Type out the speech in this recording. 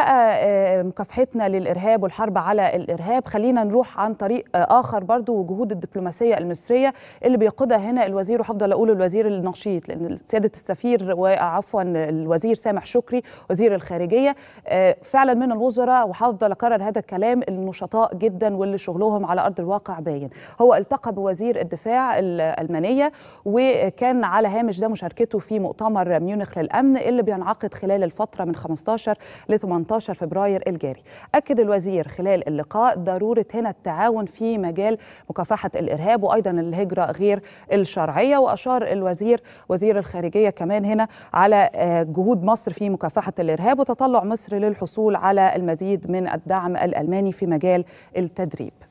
بقى آه، مكافحتنا للإرهاب والحرب على الإرهاب خلينا نروح عن طريق آه، آخر برضو وجهود الدبلوماسية المصرية اللي بيقودها هنا الوزير وحفضل أقول الوزير النشيط لأن سيادة السفير وعفوا الوزير سامح شكري وزير الخارجية آه، فعلا من الوزراء وحفضل أكرر هذا الكلام النشطاء جدا واللي شغلهم على أرض الواقع باين هو التقى بوزير الدفاع الألمانية وكان على هامش ده مشاركته في مؤتمر ميونخ للأمن اللي بينعقد خلال الفترة من 15 ل 18 18 فبراير الجاري أكد الوزير خلال اللقاء ضرورة هنا التعاون في مجال مكافحة الإرهاب وأيضا الهجرة غير الشرعية وأشار الوزير وزير الخارجية كمان هنا على آه، جهود مصر في مكافحة الإرهاب وتطلع مصر للحصول على المزيد من الدعم الألماني في مجال التدريب